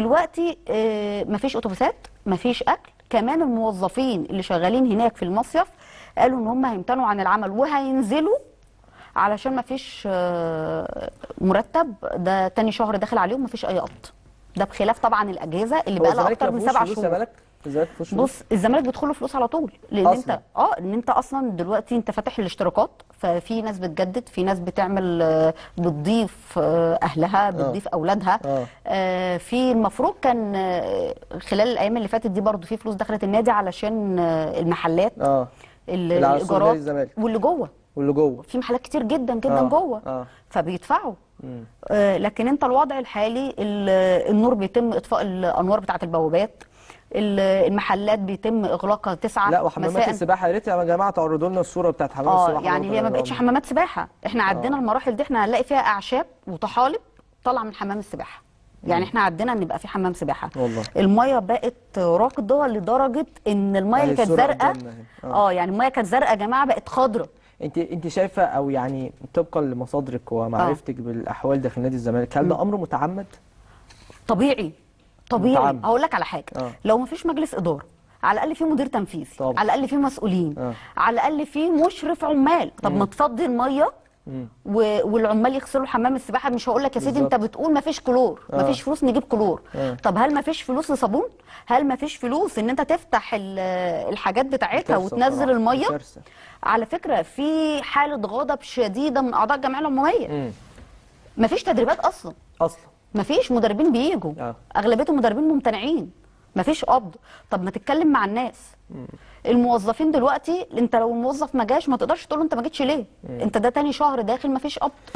دلوقتي آه، مفيش اتوبيسات مفيش اكل كمان الموظفين اللي شغالين هناك في المصيف قالوا ان هم هيمتنوا عن العمل وهينزلوا علشان مفيش آه، مرتب ده تاني شهر داخل عليهم مفيش اي قط ده بخلاف طبعا الاجهزه اللي بقى لها اكتر من سبع شهور بص الزمالك بيدخل له فلوس على طول لان أصلاً. انت اه ان انت اصلا دلوقتي انت فاتح الاشتراكات ففي ناس بتجدد في ناس بتعمل آه، بتضيف آه، اهلها آه. بتضيف اولادها أوه. آه في المفروض كان خلال الايام اللي فاتت دي برضو في فلوس دخلت النادي علشان المحلات اه الايجارات واللي جوه واللي جوه في محلات كتير جدا جدا أوه. جوه أوه. فبيدفعوا لكن انت الوضع الحالي النور بيتم اطفاء الانوار بتاعه البوابات المحلات بيتم اغلاقها 9 لا وحمامات السباحه يا ريت يا جماعه تعرضوا لنا الصوره بتاعت حمامات آه، السباحه اه يعني هي ما بقتش حمامات سباحه احنا آه. عدينا المراحل دي احنا هنلاقي فيها اعشاب وطحالب طالعه من حمام السباحه يعني احنا عدينا ان يبقى في حمام سباحه والله. الميه بقت راكده لدرجه ان الميه اللي يعني كانت زرقاء آه. اه يعني الميه كانت زرقاء يا جماعه بقت خضراء انت انت شايفه او يعني طبقا لمصادرك ومعرفتك آه. بالاحوال داخل نادي الزمالك هل ده امر متعمد طبيعي طبيعي هقول لك على حاجه آه. لو ما فيش مجلس اداره على الاقل في مدير تنفيذي على الاقل في مسؤولين آه. على الاقل في مشرف عمال طب ما تفضي الميه و... والعمال يغسلوا حمام السباحه مش هقول لك يا سيدي انت بتقول ما فيش كلور آه. ما فيش فلوس نجيب كلور آه. طب هل ما فيش فلوس لصابون هل ما فيش فلوس ان انت تفتح الحاجات بتاعتها وتنزل طبعا. الميه كرسة. على فكره في حاله غضب شديده من اعضاء الجمعيه العموميه ما فيش تدريبات اصلا اصلا مفيش مدربين بيجوا آه. اغلبيه المدربين ممتنعين مفيش قبض طب ما تتكلم مع الناس مم. الموظفين دلوقتي انت لو الموظف ما جاش ما تقدرش تقول له انت ما جيتش ليه مم. انت ده تاني شهر داخل مفيش قبض